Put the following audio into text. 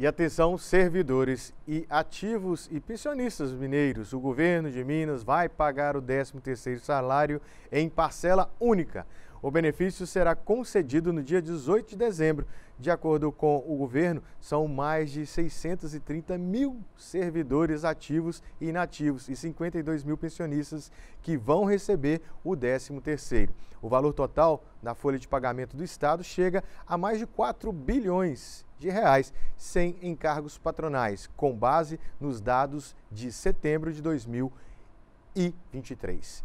E atenção, servidores e ativos e pensionistas mineiros. O governo de Minas vai pagar o 13º salário em parcela única. O benefício será concedido no dia 18 de dezembro. De acordo com o governo, são mais de 630 mil servidores ativos e inativos e 52 mil pensionistas que vão receber o 13º. O valor total da folha de pagamento do Estado chega a mais de 4 bilhões de reais sem encargos patronais, com base nos dados de setembro de 2023.